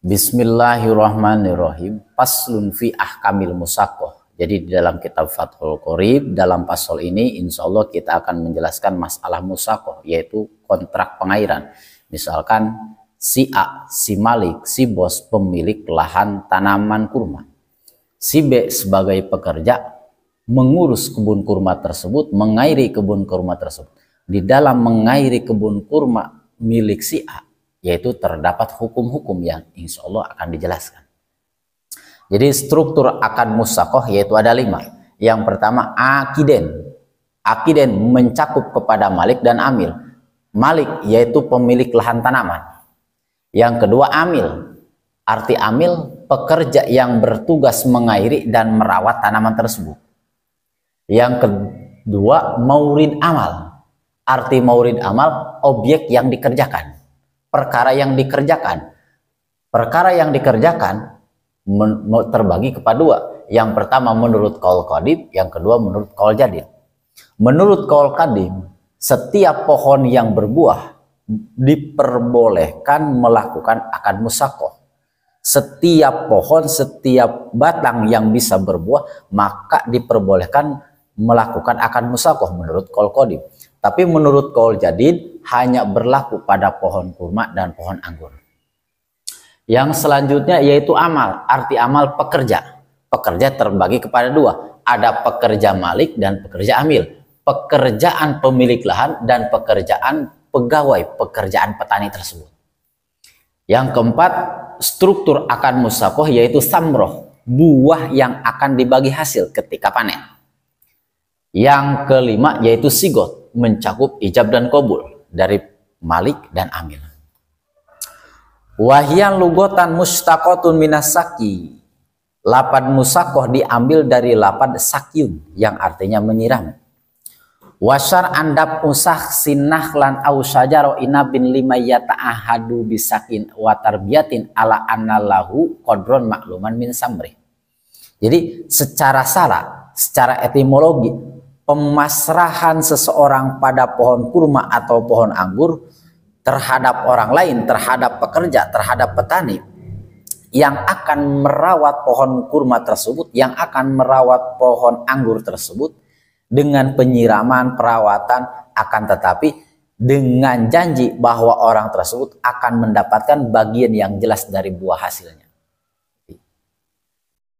Bismillahirrahmanirrahim. Paslun fi ahkamil musakoh. Jadi di dalam kitab Fathul Qorib, dalam pasal ini insya Allah kita akan menjelaskan masalah musakoh, yaitu kontrak pengairan. Misalkan si A, si Malik, si bos pemilik lahan tanaman kurma. Si B sebagai pekerja mengurus kebun kurma tersebut, mengairi kebun kurma tersebut. Di dalam mengairi kebun kurma milik si A, yaitu terdapat hukum-hukum yang insya Allah akan dijelaskan. Jadi struktur akad musakoh yaitu ada lima. Yang pertama akiden. Akiden mencakup kepada Malik dan Amil. Malik yaitu pemilik lahan tanaman. Yang kedua Amil. Arti Amil pekerja yang bertugas mengairi dan merawat tanaman tersebut. Yang kedua maurid amal. Arti maurid amal objek yang dikerjakan perkara yang dikerjakan. Perkara yang dikerjakan terbagi kepada dua. Yang pertama menurut Kol qadim, yang kedua menurut Kol jadid. Menurut Kol qadim, setiap pohon yang berbuah diperbolehkan melakukan akan musakoh. Setiap pohon, setiap batang yang bisa berbuah, maka diperbolehkan melakukan akan musakoh menurut kaul qadim. Tapi menurut Kaul Jadid hanya berlaku pada pohon kurma dan pohon anggur. Yang selanjutnya yaitu amal, arti amal pekerja. Pekerja terbagi kepada dua, ada pekerja malik dan pekerja amil. Pekerjaan pemilik lahan dan pekerjaan pegawai, pekerjaan petani tersebut. Yang keempat, struktur akan musakoh yaitu samroh, buah yang akan dibagi hasil ketika panen. Yang kelima yaitu sigot, mencakup ijab dan kobul dari Malik dan Amil. Wahiyan lugotan mustaqotun minasaki. Lapad musakoh diambil dari lapad sakyun yang artinya menyiram. Wasar andap usah sinahlan au sajaro inabin lima yata'ahadu bisakin watarbiatin ala anallahu kodron makluman min samri. Jadi secara sara, secara etimologi pemasrahan seseorang pada pohon kurma atau pohon anggur terhadap orang lain, terhadap pekerja, terhadap petani yang akan merawat pohon kurma tersebut, yang akan merawat pohon anggur tersebut dengan penyiraman, perawatan akan tetapi dengan janji bahwa orang tersebut akan mendapatkan bagian yang jelas dari buah hasilnya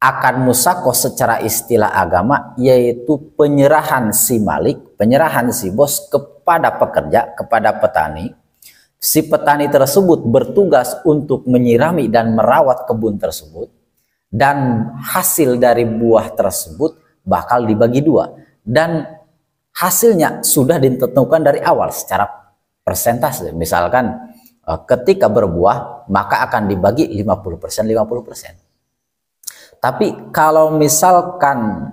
akan musakoh secara istilah agama yaitu penyerahan si malik, penyerahan si bos kepada pekerja, kepada petani. Si petani tersebut bertugas untuk menyirami dan merawat kebun tersebut dan hasil dari buah tersebut bakal dibagi dua dan hasilnya sudah ditentukan dari awal secara persentase. Misalkan eh, ketika berbuah maka akan dibagi 50% 50%. Tapi kalau misalkan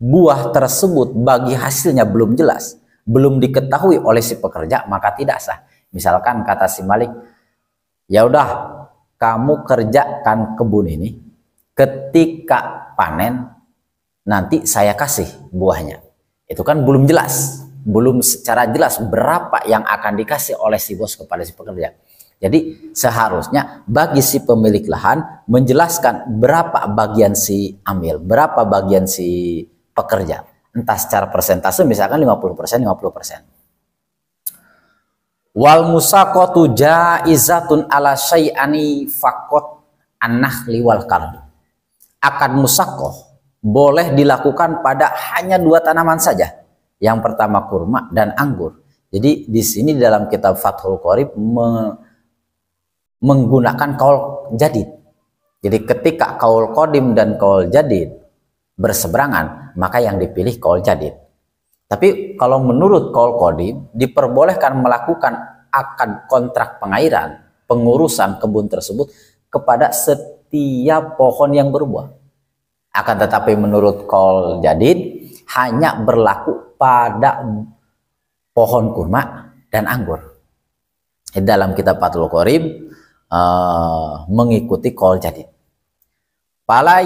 buah tersebut bagi hasilnya belum jelas, belum diketahui oleh si pekerja, maka tidak sah. Misalkan kata si Malik, ya udah kamu kerjakan kebun ini, ketika panen nanti saya kasih buahnya. Itu kan belum jelas, belum secara jelas berapa yang akan dikasih oleh si bos kepada si pekerja. Jadi seharusnya bagi si pemilik lahan menjelaskan berapa bagian si amil, berapa bagian si pekerja. Entah secara persentase misalkan 50%, 50%. Wal musaqatu jaizatun ala syai'ani fakot anah liwal kalbi. Akad musakoh boleh dilakukan pada hanya dua tanaman saja. Yang pertama kurma dan anggur. Jadi di sini dalam kitab Fathul Qorib menggunakan kaul jadid. Jadi ketika kaul kodim dan kaul jadid berseberangan, maka yang dipilih kaul jadid. Tapi kalau menurut kaul kodim, diperbolehkan melakukan akad kontrak pengairan, pengurusan kebun tersebut kepada setiap pohon yang berbuah. Akan tetapi menurut kaul jadid, hanya berlaku pada pohon kurma dan anggur. Dalam kitab Fathul Qorib Eh, mengikuti qaul jadid. Fala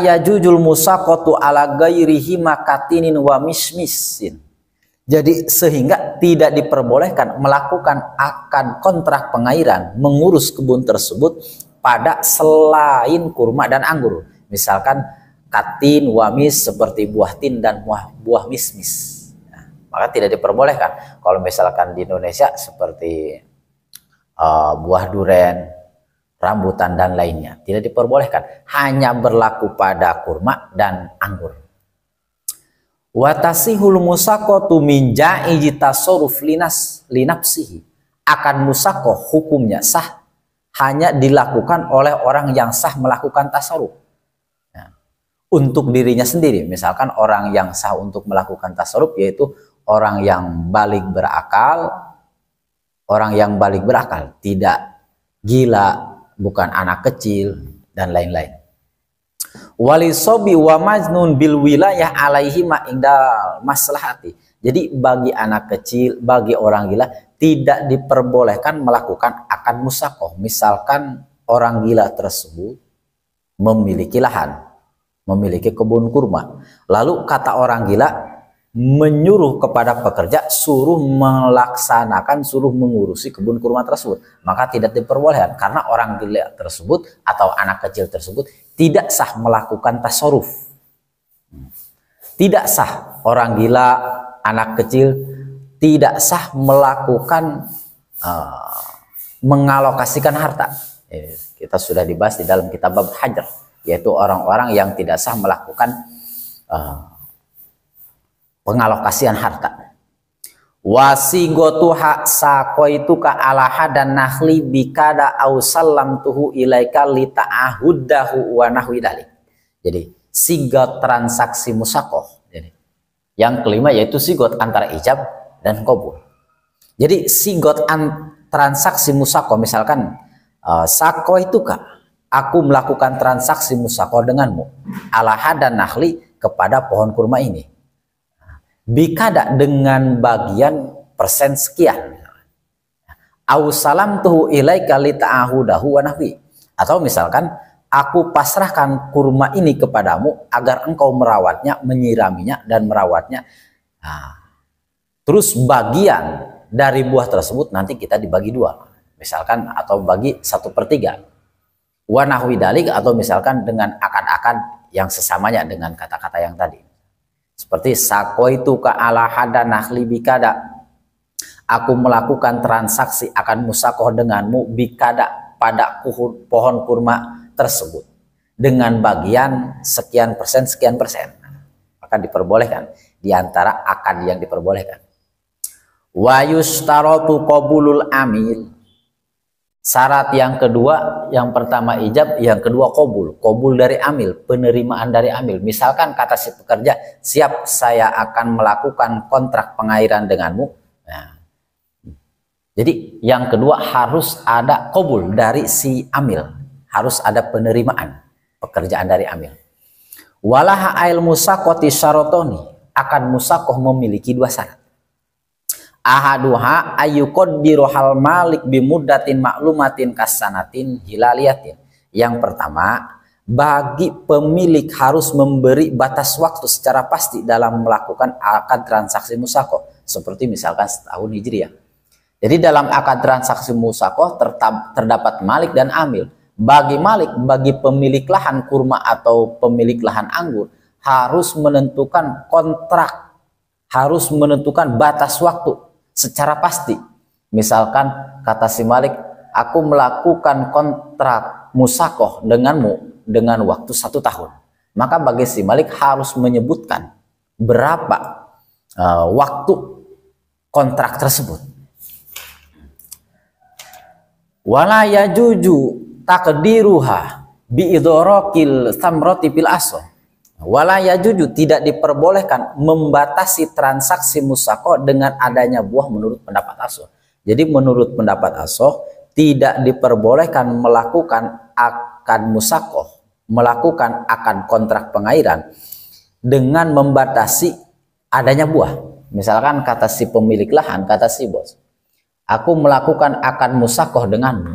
musa kotu ala gairihi makatinin wa mismisin. Jadi sehingga tidak diperbolehkan melakukan akan kontrak pengairan mengurus kebun tersebut pada selain kurma dan anggur. Misalkan katin, wamis seperti buah tin dan buah, buah mismis. Ya, maka tidak diperbolehkan. Kalau misalkan di Indonesia seperti uh, buah duren, rambutan dan lainnya. Tidak diperbolehkan, hanya berlaku pada kurma dan anggur. Watasihul musaqatu min ja'iji linas linapsihi Akan musako hukumnya sah hanya dilakukan oleh orang yang sah melakukan tasarruf. Nah, untuk dirinya sendiri, misalkan orang yang sah untuk melakukan tasarruf yaitu orang yang balik berakal, orang yang balik berakal, tidak gila, bukan anak kecil dan lain-lain wali sobi wa majnun bil wilayah alaihi ma'indal maslahati jadi bagi anak kecil bagi orang gila tidak diperbolehkan melakukan akan musakoh misalkan orang gila tersebut memiliki lahan memiliki kebun kurma lalu kata orang gila menyuruh kepada pekerja suruh melaksanakan suruh mengurusi kebun kurma tersebut maka tidak diperbolehkan karena orang gila tersebut atau anak kecil tersebut tidak sah melakukan tasarruf tidak sah orang gila anak kecil tidak sah melakukan uh, mengalokasikan harta eh, kita sudah dibahas di dalam kitab bab hajar yaitu orang-orang yang tidak sah melakukan uh, pengalokasian harta. Wasigotuha ka alaha dan nahli bikada au salam tuhu ilaika ta'ahuddahu wa nahwi dalik. Jadi sigot transaksi musakoh. Jadi, yang kelima yaitu sigot antara ijab dan kobul. Jadi sigot transaksi musakoh misalkan uh, eh, sako itu aku melakukan transaksi musakoh denganmu alaha dan nahli kepada pohon kurma ini bikada dengan bagian persen sekian au salam tuhu ilaika ta'ahudahu wa nahwi atau misalkan aku pasrahkan kurma ini kepadamu agar engkau merawatnya menyiraminya dan merawatnya nah, terus bagian dari buah tersebut nanti kita dibagi dua misalkan atau bagi satu per tiga wa nahwi dalik atau misalkan dengan akan-akan yang sesamanya dengan kata-kata yang tadi seperti sakoitu ka ala hada nahli bikada. Aku melakukan transaksi akan musakoh denganmu bikada pada pohon kurma tersebut. Dengan bagian sekian persen, sekian persen. Maka diperbolehkan. diantara antara akan yang diperbolehkan. wayustarotu kobulul amil Syarat yang kedua, yang pertama ijab, yang kedua kobul. Kobul dari amil, penerimaan dari amil. Misalkan kata si pekerja, siap saya akan melakukan kontrak pengairan denganmu. Nah, jadi yang kedua harus ada kobul dari si amil. Harus ada penerimaan pekerjaan dari amil. Walaha ail musakoti syarotoni akan musakoh memiliki dua syarat ahaduha ayukod hal malik bimudatin maklumatin kasanatin hilaliatin. Yang pertama, bagi pemilik harus memberi batas waktu secara pasti dalam melakukan akad transaksi musako. Seperti misalkan setahun Hijriah. Ya. Jadi dalam akad transaksi musako terdapat malik dan amil. Bagi malik, bagi pemilik lahan kurma atau pemilik lahan anggur, harus menentukan kontrak, harus menentukan batas waktu secara pasti. Misalkan kata si Malik, aku melakukan kontrak musakoh denganmu dengan waktu satu tahun. Maka bagi si Malik harus menyebutkan berapa uh, waktu kontrak tersebut. Wala yajuju takdiruha biidorokil samroti fil Wala jujur tidak diperbolehkan membatasi transaksi musako dengan adanya buah menurut pendapat asoh. Jadi menurut pendapat asoh tidak diperbolehkan melakukan akan musakoh, melakukan akan kontrak pengairan dengan membatasi adanya buah. Misalkan kata si pemilik lahan, kata si bos, aku melakukan akan musako denganmu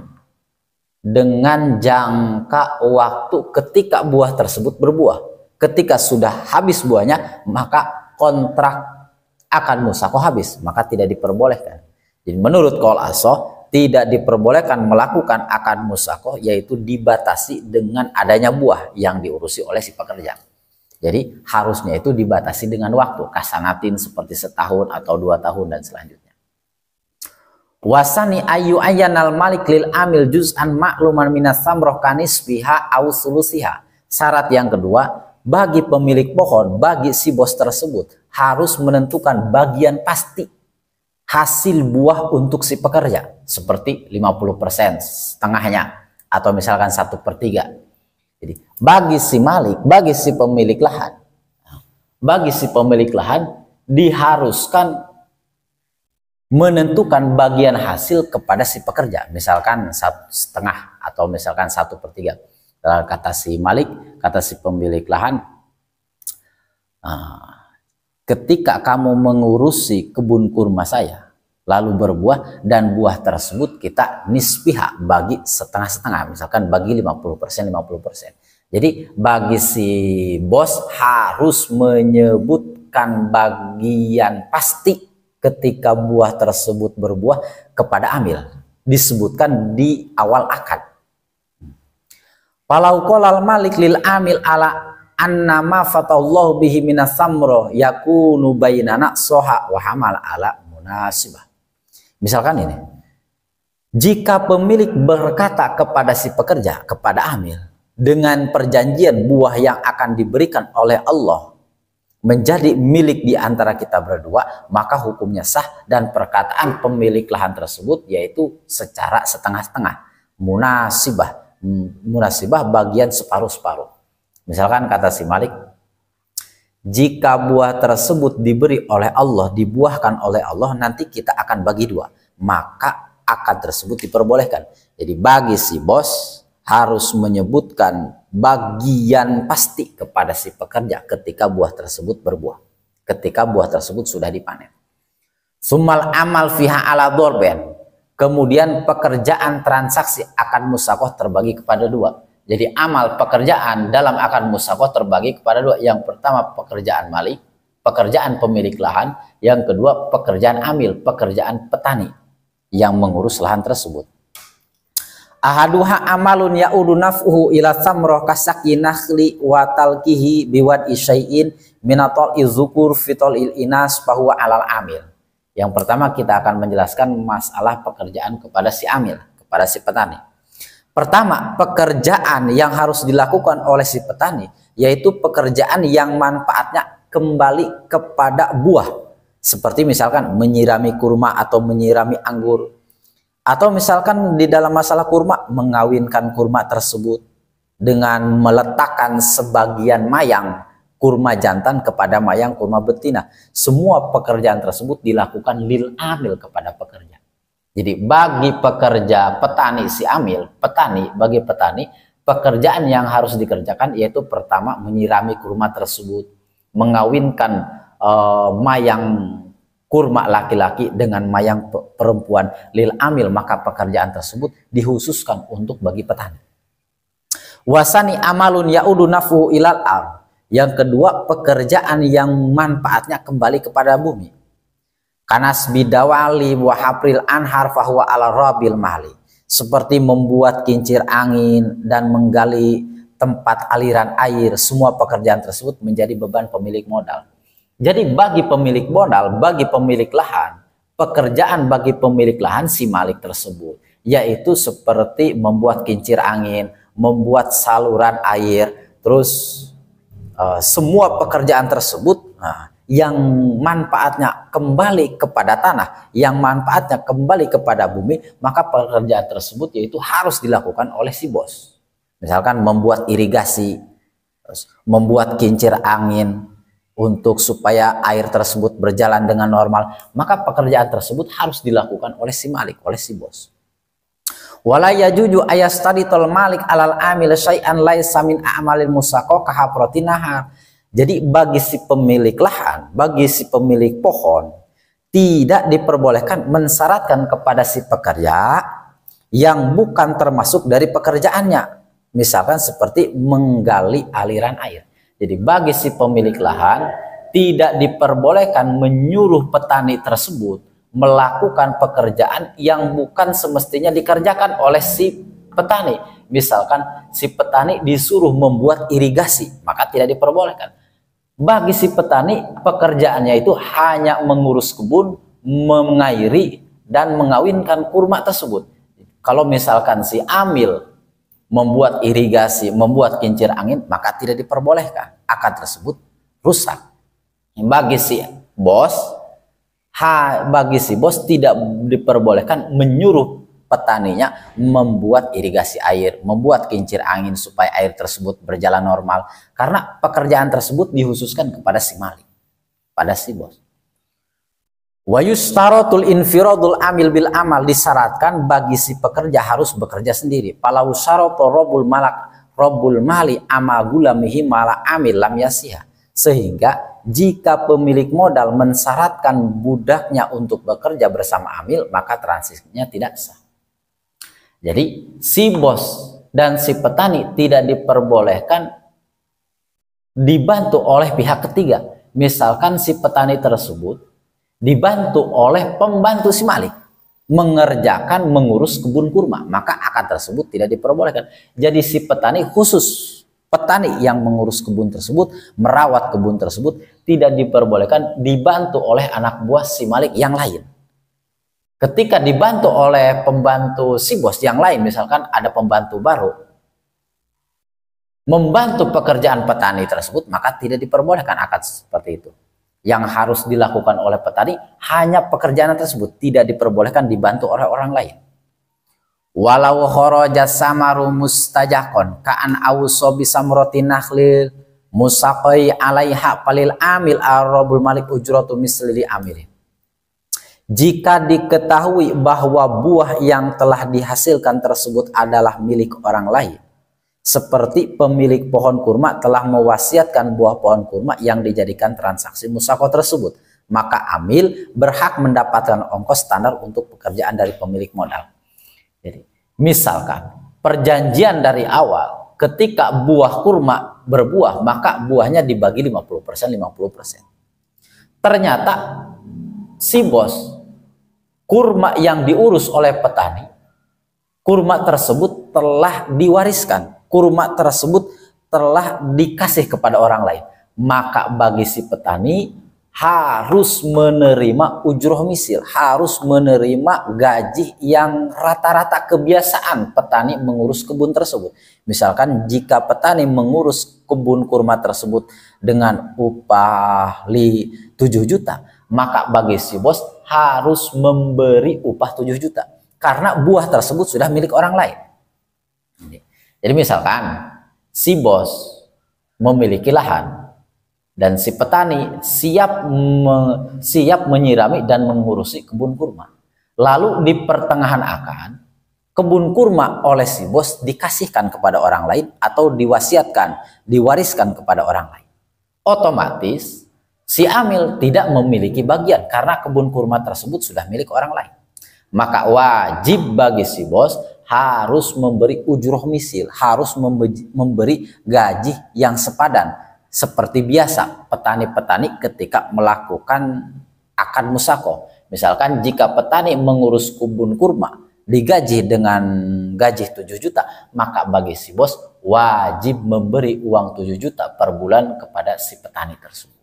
dengan jangka waktu ketika buah tersebut berbuah Ketika sudah habis buahnya, maka kontrak akan musako habis, maka tidak diperbolehkan. Jadi menurut kol Asoh, tidak diperbolehkan melakukan akan musako yaitu dibatasi dengan adanya buah yang diurusi oleh si pekerja. Jadi harusnya itu dibatasi dengan waktu, kasanatin seperti setahun atau dua tahun dan selanjutnya. Wasani ayu ayanal malik lil amil juz'an makluman minas samroh kanis biha au sulusiha. Syarat yang kedua, bagi pemilik pohon, bagi si bos tersebut harus menentukan bagian pasti hasil buah untuk si pekerja seperti 50% setengahnya atau misalkan satu per tiga. Jadi bagi si malik, bagi si pemilik lahan, bagi si pemilik lahan diharuskan menentukan bagian hasil kepada si pekerja, misalkan setengah atau misalkan satu per tiga kata si Malik, kata si pemilik lahan, ah, ketika kamu mengurusi kebun kurma saya, lalu berbuah dan buah tersebut kita nispiha bagi setengah-setengah, misalkan bagi 50%, 50%. Jadi bagi si bos harus menyebutkan bagian pasti ketika buah tersebut berbuah kepada amil disebutkan di awal akad Palau kolal malik lil amil ala annama fatallahu bihi minas samro yakunu bainana soha wa hamal ala munasibah. Misalkan ini. Jika pemilik berkata kepada si pekerja, kepada amil, dengan perjanjian buah yang akan diberikan oleh Allah menjadi milik di antara kita berdua, maka hukumnya sah dan perkataan pemilik lahan tersebut yaitu secara setengah-setengah munasibah munasibah bagian separuh-separuh. Misalkan kata si Malik, jika buah tersebut diberi oleh Allah, dibuahkan oleh Allah, nanti kita akan bagi dua. Maka akan tersebut diperbolehkan. Jadi bagi si bos harus menyebutkan bagian pasti kepada si pekerja ketika buah tersebut berbuah. Ketika buah tersebut sudah dipanen. Sumal amal fiha ala dorben. Kemudian pekerjaan transaksi akan musakoh terbagi kepada dua. Jadi amal pekerjaan dalam akan musakoh terbagi kepada dua. Yang pertama pekerjaan malik, pekerjaan pemilik lahan. Yang kedua pekerjaan amil, pekerjaan petani yang mengurus lahan tersebut. Ahaduha amalun ya'udu naf'uhu ila thamroh kasaki nakhli wa talkihi biwad isyai'in minatol izukur fitol il inas bahwa alal amil. Yang pertama kita akan menjelaskan masalah pekerjaan kepada si amil, kepada si petani. Pertama, pekerjaan yang harus dilakukan oleh si petani yaitu pekerjaan yang manfaatnya kembali kepada buah. Seperti misalkan menyirami kurma atau menyirami anggur. Atau misalkan di dalam masalah kurma mengawinkan kurma tersebut dengan meletakkan sebagian mayang kurma jantan kepada mayang kurma betina. Semua pekerjaan tersebut dilakukan lil amil kepada pekerja. Jadi bagi pekerja petani si amil, petani bagi petani pekerjaan yang harus dikerjakan yaitu pertama menyirami kurma tersebut, mengawinkan uh, mayang kurma laki-laki dengan mayang perempuan lil amil maka pekerjaan tersebut dihususkan untuk bagi petani. Wasani amalun yaudu nafu ilal ardh yang kedua, pekerjaan yang manfaatnya kembali kepada bumi. Kanas bidawali wa hapril anhar fahuwa ala rabil mahli. Seperti membuat kincir angin dan menggali tempat aliran air, semua pekerjaan tersebut menjadi beban pemilik modal. Jadi bagi pemilik modal, bagi pemilik lahan, pekerjaan bagi pemilik lahan si malik tersebut, yaitu seperti membuat kincir angin, membuat saluran air, terus Eh, semua pekerjaan tersebut nah, yang manfaatnya kembali kepada tanah, yang manfaatnya kembali kepada bumi, maka pekerjaan tersebut yaitu harus dilakukan oleh si bos. Misalkan membuat irigasi, membuat kincir angin untuk supaya air tersebut berjalan dengan normal, maka pekerjaan tersebut harus dilakukan oleh si malik, oleh si bos wala yajuju tol malik alal amil syai'an laisa min a'malil musako kahaproti nahar jadi bagi si pemilik lahan bagi si pemilik pohon tidak diperbolehkan mensyaratkan kepada si pekerja yang bukan termasuk dari pekerjaannya misalkan seperti menggali aliran air jadi bagi si pemilik lahan tidak diperbolehkan menyuruh petani tersebut melakukan pekerjaan yang bukan semestinya dikerjakan oleh si petani. Misalkan si petani disuruh membuat irigasi, maka tidak diperbolehkan. Bagi si petani, pekerjaannya itu hanya mengurus kebun, mengairi, dan mengawinkan kurma tersebut. Kalau misalkan si amil membuat irigasi, membuat kincir angin, maka tidak diperbolehkan. Akan tersebut rusak. Bagi si bos, ha, bagi si bos tidak diperbolehkan menyuruh petaninya membuat irigasi air, membuat kincir angin supaya air tersebut berjalan normal. Karena pekerjaan tersebut dihususkan kepada si malik, pada si bos. Wayustarotul infirodul amil bil amal disyaratkan bagi si pekerja harus bekerja sendiri. Palau saroto robul malak robul mali amagulamihi mala amil lam yasiha. Sehingga jika pemilik modal mensyaratkan budaknya untuk bekerja bersama amil, maka transisinya tidak sah. Jadi si bos dan si petani tidak diperbolehkan dibantu oleh pihak ketiga. Misalkan si petani tersebut dibantu oleh pembantu si malik mengerjakan mengurus kebun kurma, maka akan tersebut tidak diperbolehkan. Jadi si petani khusus petani yang mengurus kebun tersebut, merawat kebun tersebut tidak diperbolehkan dibantu oleh anak buah si Malik yang lain. Ketika dibantu oleh pembantu si bos yang lain, misalkan ada pembantu baru, membantu pekerjaan petani tersebut, maka tidak diperbolehkan akad seperti itu. Yang harus dilakukan oleh petani hanya pekerjaan tersebut, tidak diperbolehkan dibantu oleh orang lain. Walau khoroja samaru mustajakon ka'an awusobi samrotin nakhlil Musaqai alaiha palil amil arabul malik ujratu mislili amilin. Jika diketahui bahwa buah yang telah dihasilkan tersebut adalah milik orang lain, seperti pemilik pohon kurma telah mewasiatkan buah pohon kurma yang dijadikan transaksi musako tersebut, maka amil berhak mendapatkan ongkos standar untuk pekerjaan dari pemilik modal. Jadi, misalkan perjanjian dari awal ketika buah kurma berbuah, maka buahnya dibagi 50%, 50%. Ternyata si bos, kurma yang diurus oleh petani, kurma tersebut telah diwariskan, kurma tersebut telah dikasih kepada orang lain. Maka bagi si petani, harus menerima ujroh misil, harus menerima gaji yang rata-rata kebiasaan petani mengurus kebun tersebut. Misalkan jika petani mengurus kebun kurma tersebut dengan upah li 7 juta, maka bagi si bos harus memberi upah 7 juta karena buah tersebut sudah milik orang lain. Jadi misalkan si bos memiliki lahan dan si petani siap me, siap menyirami dan mengurusi kebun kurma. Lalu di pertengahan akan kebun kurma oleh si bos dikasihkan kepada orang lain atau diwasiatkan, diwariskan kepada orang lain. Otomatis si amil tidak memiliki bagian karena kebun kurma tersebut sudah milik orang lain. Maka wajib bagi si bos harus memberi ujroh misil, harus memberi gaji yang sepadan seperti biasa petani-petani ketika melakukan akad musako. Misalkan jika petani mengurus kubun kurma digaji dengan gaji 7 juta, maka bagi si bos wajib memberi uang 7 juta per bulan kepada si petani tersebut.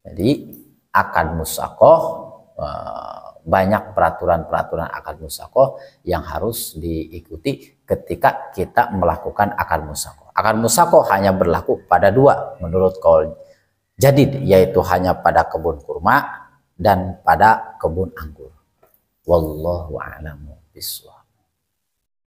Jadi akad musako eh, banyak peraturan-peraturan akad musako yang harus diikuti ketika kita melakukan akar musako. Akar musako hanya berlaku pada dua menurut kaul jadi yaitu hanya pada kebun kurma dan pada kebun anggur. Wallahu a'lamu bishawab.